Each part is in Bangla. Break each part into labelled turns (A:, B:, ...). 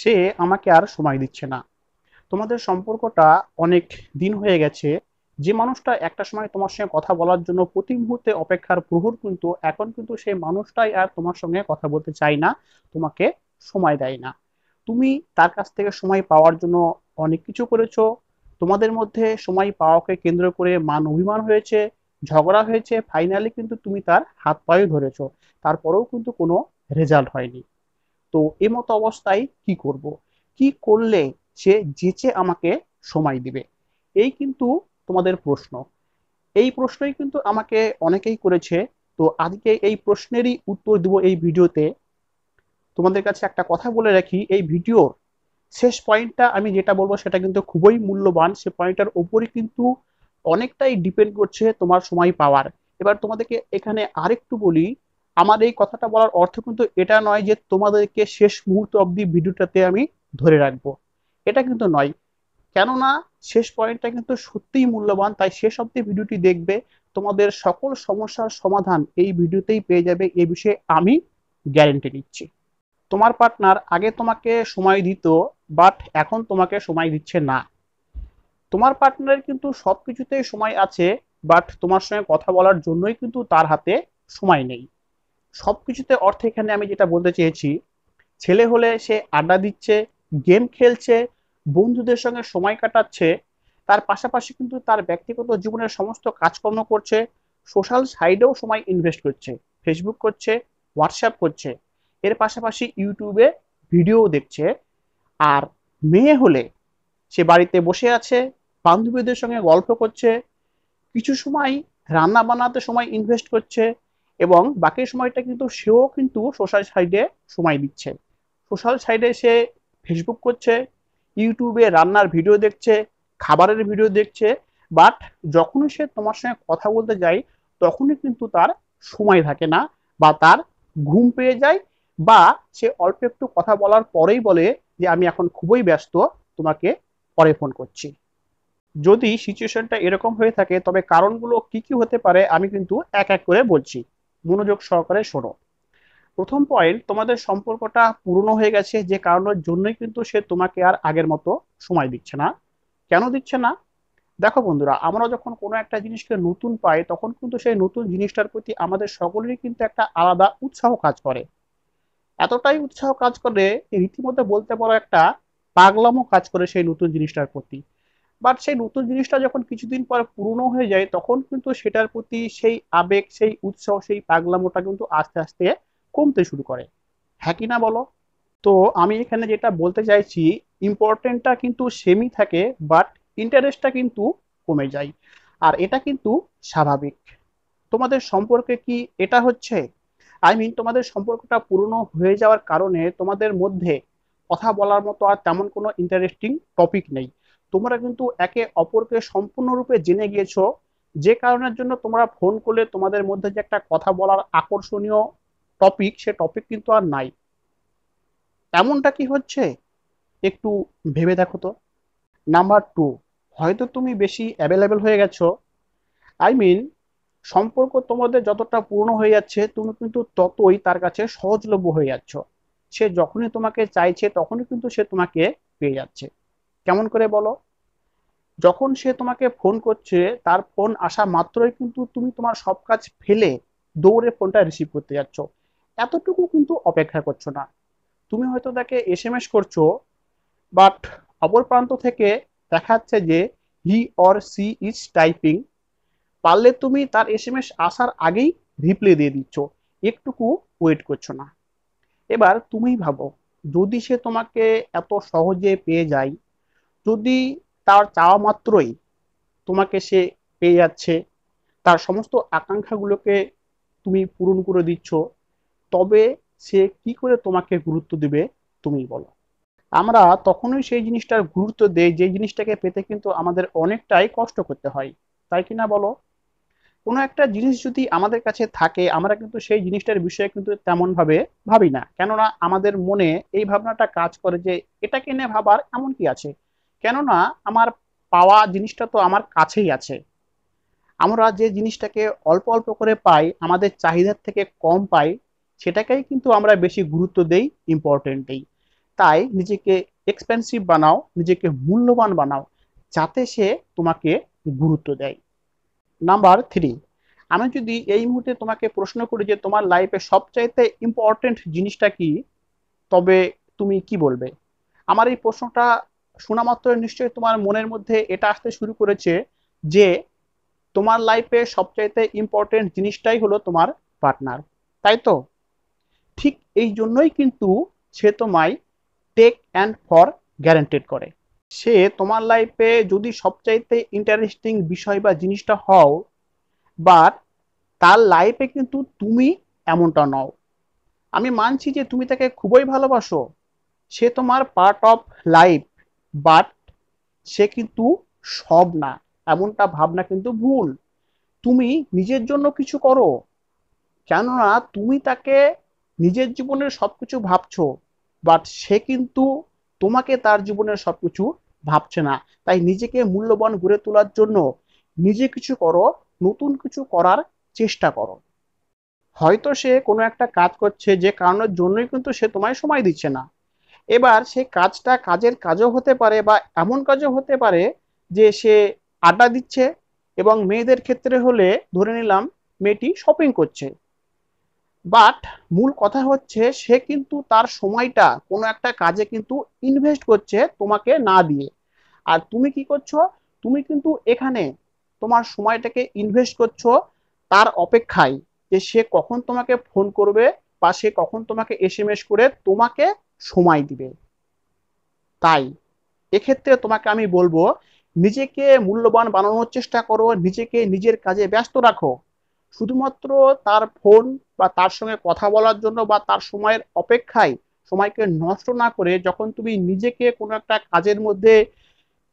A: সে আমাকে আর সময় দিচ্ছে না তোমাদের সম্পর্কটা অনেক দিন হয়ে গেছে যে মানুষটা একটা সময় তোমার সঙ্গে কথা বলার জন্য প্রতি মুহূর্তে অপেক্ষার প্রহর কিন্তু এখন কিন্তু সেই মানুষটাই আর তোমার সঙ্গে কথা বলতে চায় না তোমাকে সময় দেয় না তুমি তার কাছ থেকে সময় পাওয়ার জন্য অনেক কিছু করেছো তোমাদের মধ্যে সময় পাওয়াকে কেন্দ্র করে মান অভিমান হয়েছে ঝগড়া হয়েছে ফাইনালি কিন্তু তুমি তার হাত পায়ে ধরেছো তারপরেও কিন্তু কোনো রেজাল্ট হয়নি তো এমত অবস্থায় কি করব। কি করলে সে যেচে আমাকে সময় দিবে এই কিন্তু তোমাদের প্রশ্ন এই প্রশ্নই কিন্তু আমাকে অনেকেই করেছে তো আজকে এই প্রশ্নেরই উত্তর দিব এই ভিডিওতে তোমাদের কাছে একটা কথা বলে রাখি এই ভিডিওর শেষ পয়েন্টটা আমি যেটা বলবো সেটা কিন্তু খুবই মূল্যবান সে পয়েন্টটার ওপরই কিন্তু অনেকটাই ডিপেন্ড করছে তোমার সময় পাওয়ার এবার তোমাদেরকে এখানে আরেকটু বলি আমার এই কথাটা বলার অর্থ কিন্তু এটা নয় যে তোমাদেরকে শেষ মুহূর্ত অবধি ভিডিওটাতে আমি ধরে রাখবো এটা কিন্তু নয় কেননা শেষ পয়েন্টটা কিন্তু সত্যিই মূল্যবান তাই শেষ অবধি ভিডিওটি দেখবে তোমাদের সকল সমস্যার সমাধান এই ভিডিওতেই পেয়ে যাবে এ বিষয়ে আমি গ্যারেন্টি নিচ্ছি তোমার পার্টনার আগে তোমাকে সময় দিত বাট এখন তোমাকে সময় দিচ্ছে না তোমার পার্টনারের কিন্তু সব কিছুতেই সময় আছে বাট তোমার সঙ্গে কথা বলার জন্যই কিন্তু তার হাতে সময় নেই সব কিছুতে এখানে আমি যেটা বলতে চেয়েছি ছেলে হলে সে আড্ডা দিচ্ছে গেম খেলছে বন্ধুদের সঙ্গে সময় কাটাচ্ছে তার পাশাপাশি কিন্তু তার ব্যক্তিগত জীবনের সমস্ত কাজকর্ম করছে সোশ্যাল সাইডেও সময় ইনভেস্ট করছে ফেসবুক করছে হোয়াটসঅ্যাপ করছে এর পাশাপাশি ইউটিউবে ভিডিও দেখছে আর মেয়ে হলে সে বাড়িতে বসে আছে বান্ধবীদের সঙ্গে গল্প করছে কিছু সময় রান্না বানাতে সময় ইনভেস্ট করছে এবং বাকি সময়টা কিন্তু সেও কিন্তু সোশ্যাল সাইডে সময় দিচ্ছে সোশ্যাল সাইডে সে ফেসবুক করছে ইউটিউবে রান্নার ভিডিও দেখছে খাবারের ভিডিও দেখছে বাট যখন সে তোমার সঙ্গে কথা বলতে যায় তখনই কিন্তু তার সময় থাকে না বা তার ঘুম পেয়ে যায় বা সে অল্প একটু কথা বলার পরেই বলে যে আমি এখন খুবই ব্যস্ত তোমাকে পরে ফোন করছি যদি সিচুয়েশনটা এরকম হয়ে থাকে তবে কারণগুলো কি কি হতে পারে আমি কিন্তু এক এক করে বলছি মনোযোগ সহকারে শোনো প্রথম পয়েন্ট তোমাদের সম্পর্কটা পুরনো হয়ে গেছে যে কারণের জন্যই কিন্তু সে তোমাকে আর আগের মতো সময় দিচ্ছে না কেন দিচ্ছে না দেখো বন্ধুরা আমরা যখন কোনো একটা জিনিসকে নতুন পাই তখন কিন্তু সেই নতুন জিনিসটার প্রতি আমাদের সকলেরই কিন্তু একটা আলাদা উৎসাহ কাজ করে এতটাই উৎসাহ কাজ করে রীতিমতো বলতে পারো একটা পাগলামও কাজ করে সেই নতুন জিনিসটার প্রতি বাট সেই নতুন জিনিসটা যখন কিছুদিন পর পুরনো হয়ে যায় তখন কিন্তু সেটার প্রতি সেই আবেগ সেই উৎসাহ সেই পাগলামোটা কিন্তু আস্তে আস্তে কমতে শুরু করে হ্যাঁ কি না বলো তো আমি এখানে যেটা বলতে চাইছি ইম্পর্টেন্টটা কিন্তু সেমই থাকে বাট ইন্টারেস্টটা কিন্তু কমে যায় আর এটা কিন্তু স্বাভাবিক তোমাদের সম্পর্কে কি এটা হচ্ছে আই মিন তোমাদের সম্পর্কটা পুরনো হয়ে যাওয়ার কারণে তোমাদের মধ্যে কথা বলার মতো আর তেমন কোনো ইন্টারেস্টিং টপিক নেই তোমরা কিন্তু একে অপরকে সম্পূর্ণরূপে জেনে গিয়েছো যে কারণের জন্য তোমরা ফোন করলে তোমাদের মধ্যে যে একটা কথা বলার আকর্ষণীয় টপিক সে টপিক কিন্তু আর নাই এমনটা কি হচ্ছে একটু ভেবে দেখো তো নাম্বার টু হয়তো তুমি বেশি অ্যাভেলেবেল হয়ে গেছো আই মিন সম্পর্ক তোমাদের যতটা পূর্ণ হয়ে যাচ্ছে তুমি কিন্তু ততই তার কাছে সহজলভ্য হয়ে যাচ্ছ সে যখনই তোমাকে চাইছে তখনই কিন্তু সে তোমাকে পেয়ে যাচ্ছে কেমন করে বলো যখন সে তোমাকে ফোন করছে তার ফোন আসা মাত্রই কিন্তু তুমি তোমার সব কাজ ফেলে দৌড়ে ফোনটা রিসিভ করতে যাচ্ছ এতটুকু কিন্তু অপেক্ষা করছো না তুমি হয়তো তাকে এস এম এস করছো বাট অপর প্রান্ত থেকে দেখাচ্ছে যে he or she is typing পারলে তুমি তার এস এম এস আসার আগেই রিপ্লে দিয়ে দিচ্ছ একটুকু ওয়েট করছো না এবার তুমি ভাবো যদি সে তোমাকে এত সহজে পেয়ে যায় যদি তার চাওয়া মাত্রই তোমাকে সে পেয়ে যাচ্ছে তার সমস্ত আকাঙ্ক্ষাগুলোকে তুমি পূরণ করে দিচ্ছ তবে সে কি করে তোমাকে গুরুত্ব দিবে তুমি বলো আমরা তখনই সেই জিনিসটার গুরুত্ব দেই যে জিনিসটাকে পেতে কিন্তু আমাদের অনেকটাই কষ্ট করতে হয় তাই কি না বলো কোনো একটা জিনিস যদি আমাদের কাছে থাকে আমরা কিন্তু সেই জিনিসটার বিষয়ে কিন্তু তেমনভাবে ভাবি না কেননা আমাদের মনে এই ভাবনাটা কাজ করে যে এটাকে নিয়ে ভাবার এমন কি আছে কেননা আমার পাওয়া জিনিসটা তো আমার কাছেই আছে আমরা যে জিনিসটাকে অল্প অল্প করে পাই আমাদের চাহিদার থেকে কম পাই সেটাকেই কিন্তু আমরা বেশি গুরুত্ব দেই ইম্পর্টেন্টেই তাই নিজেকে এক্সপেন্সিভ বানাও নিজেকে মূল্যবান বানাও যাতে সে তোমাকে গুরুত্ব দেয় নাম্বার থ্রি আমি যদি এই মুহূর্তে তোমাকে প্রশ্ন করি যে তোমার লাইফে সবচাইতে ইম্পর্টেন্ট জিনিসটা কি তবে তুমি কি বলবে আমার এই প্রশ্নটা শোনা মাত্র নিশ্চয়ই তোমার মনের মধ্যে এটা আসতে শুরু করেছে যে তোমার লাইফে সবচাইতে ইম্পর্টেন্ট জিনিসটাই হলো তোমার পার্টনার তাই তো ঠিক এই জন্যই কিন্তু সে তোমায় টেক অ্যান্ড ফর গ্যারান্টেড করে সে তোমার লাইফে যদি সবচাইতে ইন্টারেস্টিং বিষয় বা জিনিসটা হও বাট তার লাইফে কিন্তু তুমি এমনটা নও আমি মানছি যে তুমি তাকে খুবই ভালোবাসো সে তোমার পার্ট অফ লাইফ বাট সে কিন্তু সব না এমনটা ভাবনা কিন্তু ভুল তুমি নিজের জন্য কিছু করো কেননা তুমি তাকে নিজের জীবনের সবকিছু ভাবছো বাট সে কিন্তু তোমাকে তার জীবনের সবকিছু ভাবছে না তাই নিজেকে মূল্যবান গড়ে তোলার জন্য নিজে কিছু করো নতুন কিছু করার চেষ্টা করো হয়তো সে কোনো একটা কাজ করছে যে কারণের জন্যই কিন্তু সে তোমায় সময় দিচ্ছে না এবার সে কাজটা কাজের কাজও হতে পারে বা এমন কাজও হতে পারে যে সে আড্ডা দিচ্ছে এবং মেয়েদের ক্ষেত্রে হলে ধরে নিলাম মেয়েটি শপিং করছে বাট মূল কথা হচ্ছে সে কিন্তু তার সময়টা কোনো একটা কাজে কিন্তু ইনভেস্ট করছে তোমাকে না দিয়ে আর তুমি কি করছো তুমি কিন্তু এখানে তোমার সময়টাকে ইনভেস্ট করছো তার অপেক্ষায় যে সে কখন তোমাকে ফোন করবে বা সে কখন তোমাকে এস করে তোমাকে সময় দিবে তাই এক্ষেত্রে তোমাকে আমি বলবো নিজেকে মূল্যবান বানানোর চেষ্টা করো নিজেকে নিজের কাজে ব্যস্ত রাখো শুধুমাত্র তার ফোন বা তার সঙ্গে কথা বলার জন্য বা তার সময়ের অপেক্ষায় সময়কে নষ্ট না করে যখন তুমি নিজেকে কোনো একটা কাজের মধ্যে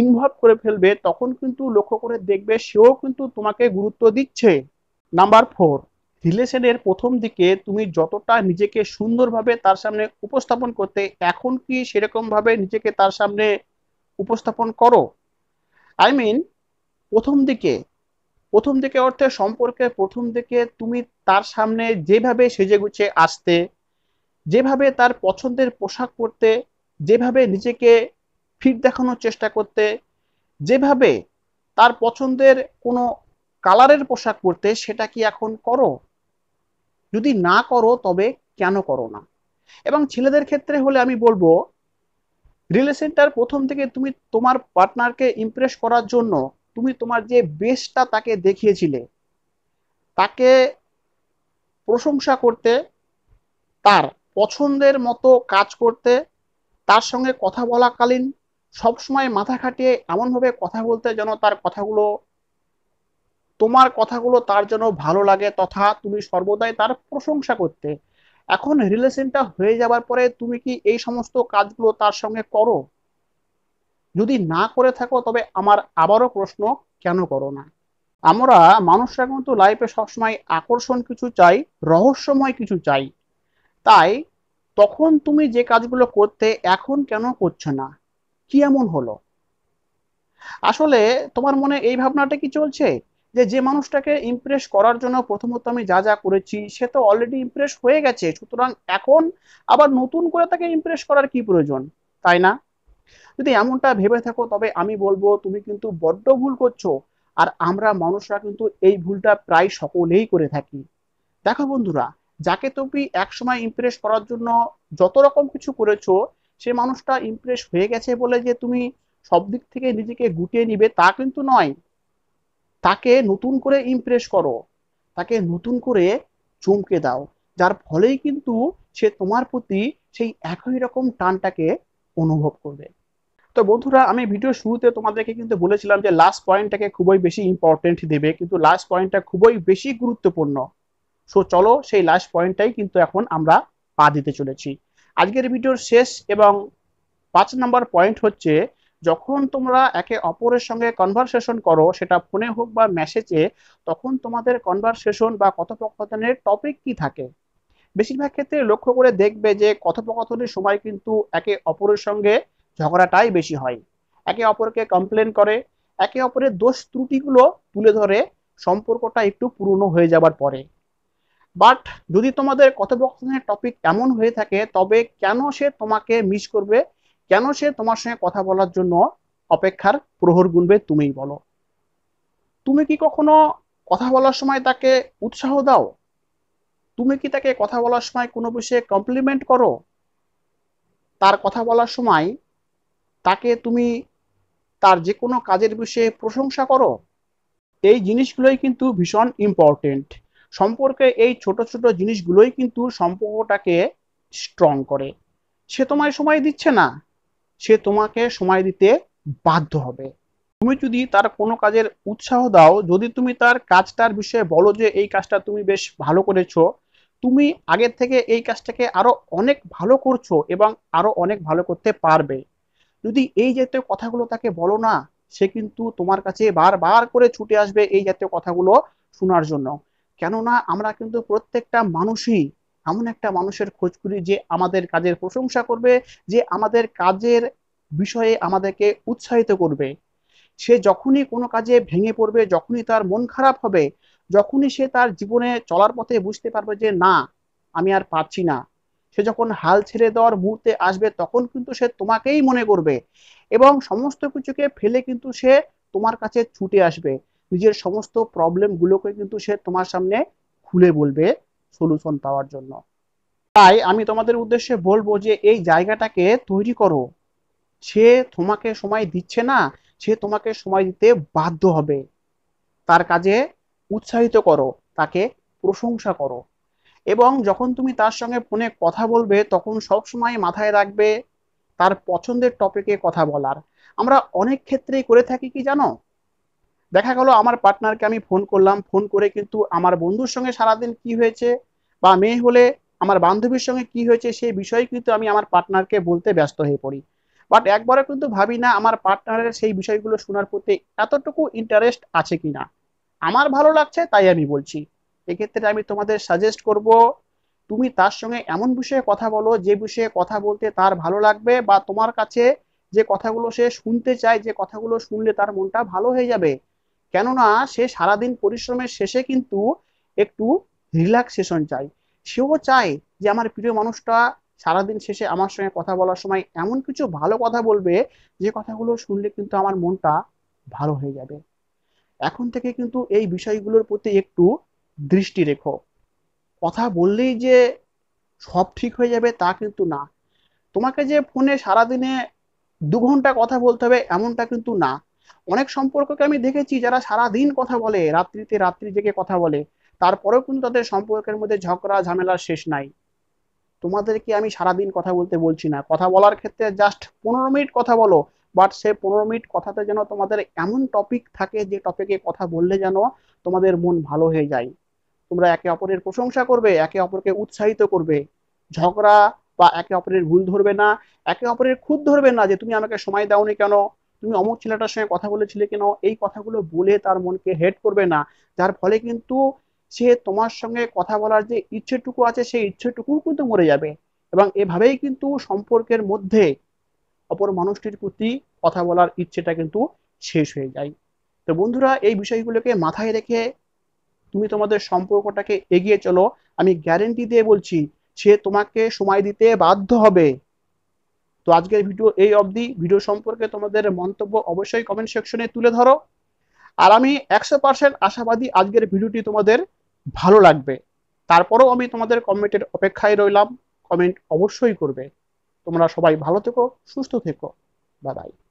A: ইনভলভ করে ফেলবে তখন কিন্তু লক্ষ্য করে দেখবে সেও কিন্তু তোমাকে গুরুত্ব দিচ্ছে নাম্বার ফোর রিলেশনের প্রথম দিকে তুমি যতটা নিজেকে সুন্দরভাবে তার সামনে উপস্থাপন করতে এখন কি সেরকমভাবে নিজেকে তার সামনে উপস্থাপন করো আই মিন প্রথম দিকে প্রথম দিকে অর্থে সম্পর্কের প্রথম দিকে তুমি তার সামনে যেভাবে সেজে গুছে আসতে যেভাবে তার পছন্দের পোশাক পরতে যেভাবে নিজেকে ফিট দেখানোর চেষ্টা করতে যেভাবে তার পছন্দের কোনো কালারের পোশাক পরতে সেটা কি এখন করো যদি না করো তবে কেন করো না এবং ছেলেদের ক্ষেত্রে হলে আমি বলবো রিলেশনটার প্রথম থেকে তুমি তোমার পার্টনারকে ইমপ্রেস করার জন্য তুমি তোমার যে বেস্টটা তাকে দেখিয়েছিলে তাকে প্রশংসা করতে তার পছন্দের মতো কাজ করতে তার সঙ্গে কথা বলাকালীন সবসময় মাথা খাটিয়ে এমনভাবে কথা বলতে যেন তার কথাগুলো তোমার কথাগুলো তার যেন ভালো লাগে তথা তুমি সর্বদাই তার প্রশংসা করতে এখন রিলেশনটা হয়ে যাবার পরে তুমি কি এই সমস্ত কাজগুলো তার সঙ্গে করো যদি না করে থাকো তবে আমার আবারও প্রশ্ন কেন করো না আমরা মানুষরা কিন্তু লাইফে সবসময় আকর্ষণ কিছু চাই রহস্যময় কিছু চাই তাই তখন তুমি যে কাজগুলো করতে এখন কেন করছো না কি এমন হলো আসলে তোমার মনে এই ভাবনাটা কি চলছে যে যে মানুষটাকে ইমপ্রেস করার জন্য প্রথমত আমি যা যা করেছি সে তো অলরেডি ইমপ্রেস হয়ে গেছে সুতরাং এখন আবার নতুন করে তাকে ইমপ্রেস করার কি প্রয়োজন তাই না যদি এমনটা ভেবে থাকো তবে আমি বলবো তুমি কিন্তু বড্ড ভুল করছো আর আমরা মানুষরা কিন্তু এই ভুলটা প্রায় সকলেই করে থাকি দেখো বন্ধুরা যাকে তুমি একসময় ইমপ্রেস করার জন্য যত রকম কিছু করেছো সে মানুষটা ইমপ্রেস হয়ে গেছে বলে যে তুমি সব দিক থেকে নিজেকে গুটিয়ে নিবে তা কিন্তু নয় তাকে নতুন করে ইমপ্রেস করো তাকে নতুন করে চমকে দাও যার ফলেই কিন্তু সে তোমার প্রতি সেই একই রকম টানটাকে অনুভব করবে তো বন্ধুরা আমি ভিডিও শুরুতে তোমাদেরকে কিন্তু বলেছিলাম যে লাস্ট পয়েন্টটাকে খুবই বেশি ইম্পর্টেন্ট দেবে কিন্তু লাস্ট পয়েন্টটা খুবই বেশি গুরুত্বপূর্ণ সো চলো সেই লাস্ট পয়েন্টটাই কিন্তু এখন আমরা পা দিতে চলেছি আজকের ভিডিওর শেষ এবং পাঁচ নম্বর পয়েন্ট হচ্ছে যখন তোমরা একে অপরের সঙ্গে কনভারসেশন করো সেটা ফোনে হোক বা মেসেজে তখন তোমাদের কনভারসেশন বা কথোপকথনের টপিক কি থাকে বেশিরভাগ ক্ষেত্রে লক্ষ্য করে দেখবে যে কথোপকথনের সময় কিন্তু একে অপরের সঙ্গে ঝগড়াটাই বেশি হয় একে অপরকে কমপ্লেন করে একে অপরের দোষ ত্রুটিগুলো তুলে ধরে সম্পর্কটা একটু পুরনো হয়ে যাবার পরে বাট যদি তোমাদের কথোপকথনের টপিক এমন হয়ে থাকে তবে কেন সে তোমাকে মিস করবে কেন সে তোমার সঙ্গে কথা বলার জন্য অপেক্ষার প্রহর গুনবে তুমিই বলো তুমি কি কখনো কথা বলার সময় তাকে উৎসাহ দাও তুমি কি তাকে কথা বলার সময় কোনো বিষয়ে কমপ্লিমেন্ট করো তার কথা বলার সময় তাকে তুমি তার যে কোনো কাজের বিষয়ে প্রশংসা করো এই জিনিসগুলোই কিন্তু ভীষণ ইম্পর্টেন্ট সম্পর্কে এই ছোট ছোট জিনিসগুলোই কিন্তু সম্পর্কটাকে স্ট্রং করে সে তোমায় সময় দিচ্ছে না সে তোমাকে সময় দিতে বাধ্য হবে তুমি যদি তার কোনো কাজের উৎসাহ দাও যদি তুমি তার কাজটার বিষয়ে বলো যে এই কাজটা তুমি বেশ ভালো করেছো তুমি আগের থেকে এই কাজটাকে আরো অনেক ভালো করছো এবং আরো অনেক ভালো করতে পারবে যদি এই জাতীয় কথাগুলো তাকে বলো না সে কিন্তু তোমার কাছে বারবার করে ছুটে আসবে এই জাতীয় কথাগুলো শোনার জন্য কেননা আমরা কিন্তু প্রত্যেকটা মানুষই এমন একটা মানুষের খোঁজ করি যে আমাদের কাজের প্রশংসা করবে যে আমাদের কাজের বিষয়ে আমাদেরকে উৎসাহিত করবে সে যখনই কোনো কাজে ভেঙে পড়বে যখনই তার মন খারাপ হবে যখনই সে তার জীবনে চলার পথে বুঝতে পারবে যে না আমি আর পারছি না সে যখন হাল ছেড়ে দেওয়ার মুহূর্তে আসবে তখন কিন্তু সে তোমাকেই মনে করবে এবং সমস্ত কিছুকে ফেলে কিন্তু সে তোমার কাছে ছুটে আসবে নিজের সমস্ত প্রবলেমগুলোকে কিন্তু সে তোমার সামনে খুলে বলবে সলিউশন পাওয়ার জন্য তাই আমি তোমাদের উদ্দেশ্যে বলবো যে এই জায়গাটাকে তৈরি করো সে তোমাকে সময় দিচ্ছে না সে তোমাকে সময় দিতে বাধ্য হবে তার কাজে উৎসাহিত করো তাকে প্রশংসা করো এবং যখন তুমি তার সঙ্গে ফোনে কথা বলবে তখন সব সময় মাথায় রাখবে তার পছন্দের টপিকে কথা বলার আমরা অনেক ক্ষেত্রেই করে থাকি কি জানো দেখা গেল আমার পার্টনারকে আমি ফোন করলাম ফোন করে কিন্তু আমার বন্ধুর সঙ্গে সারাদিন কি হয়েছে বা মেয়ে হলে আমার বান্ধবীর সঙ্গে কি হয়েছে সেই বিষয়ে কিন্তু আমি আমার পার্টনারকে বলতে ব্যস্ত হয়ে পড়ি বাট একবারও কিন্তু ভাবি না আমার পার্টনারের সেই বিষয়গুলো শোনার প্রতি এতটুকু ইন্টারেস্ট আছে কি না আমার ভালো লাগছে তাই আমি বলছি এক্ষেত্রে আমি তোমাদের সাজেস্ট করব তুমি তার সঙ্গে এমন বিষয়ে কথা বলো যে বিষয়ে কথা বলতে তার ভালো লাগবে বা তোমার কাছে যে কথাগুলো সে শুনতে চায় যে কথাগুলো শুনলে তার মনটা ভালো হয়ে যাবে কেননা সে সারাদিন পরিশ্রমের শেষে কিন্তু একটু রিল্যাক্সেশন চাই সেও চায় যে আমার প্রিয় মানুষটা সারাদিন শেষে আমার সঙ্গে কথা বলার সময় এমন কিছু ভালো কথা বলবে যে কথাগুলো শুনলে কিন্তু আমার মনটা ভালো হয়ে যাবে এখন থেকে কিন্তু এই বিষয়গুলোর প্রতি একটু দৃষ্টি রেখো কথা বললেই যে সব ঠিক হয়ে যাবে তা কিন্তু না তোমাকে যে ফোনে সারাদিনে দু ঘন্টা কথা বলতে হবে এমনটা কিন্তু না অনেক সম্পর্ককে আমি দেখেছি যারা সারা দিন কথা বলে রাত্রিতে রাত্রি জেগে কথা বলে তারপরেও কিন্তু তাদের সম্পর্কের মধ্যে ঝগড়া ঝামেলার শেষ নাই তোমাদেরকে আমি সারাদিন কথা বলতে বলছি না কথা বলার ক্ষেত্রে জাস্ট পনেরো মিনিট কথা বলো বাট সে পনেরো মিনিট কথাতে যেন তোমাদের এমন টপিক থাকে যে টপিকে কথা বললে যেন তোমাদের মন ভালো হয়ে যায় তোমরা একে অপরের প্রশংসা করবে একে অপরকে উৎসাহিত করবে ঝগড়া বা একে অপরের ভুল ধরবে না একে অপরের খুদ ধরবে না যে তুমি আমাকে সময় দাওনি কেন তুমি অমুক ছেলেটার সঙ্গে কথা বলেছিলে কেন এই কথাগুলো বলে তার মনকে হেট করবে না যার ফলে কিন্তু সে তোমার সঙ্গে কথা বলার যে ইচ্ছেটুকু আছে সেই ইচ্ছেটুকু কিন্তু মরে যাবে এবং এভাবেই কিন্তু সম্পর্কের মধ্যে অপর মানুষটির প্রতি কথা বলার ইচ্ছেটা কিন্তু শেষ হয়ে যায় তো বন্ধুরা এই বিষয়গুলোকে মাথায় রেখে তুমি তোমাদের সম্পর্কটাকে এগিয়ে চলো আমি গ্যারেন্টি দিয়ে বলছি সে তোমাকে সময় দিতে বাধ্য হবে তো আজকের ভিডিও এই অবধি ভিডিও সম্পর্কে তোমাদের মন্তব্য অবশ্যই কমেন্ট সেকশনে তুলে ধরো আর আমি একশো পার্সেন্ট আশাবাদী আজকের ভিডিওটি তোমাদের ভালো লাগবে তারপরেও আমি তোমাদের কমেন্টের অপেক্ষায় রইলাম কমেন্ট অবশ্যই করবে তোমরা সবাই ভালো থেকো সুস্থ থেকো বাই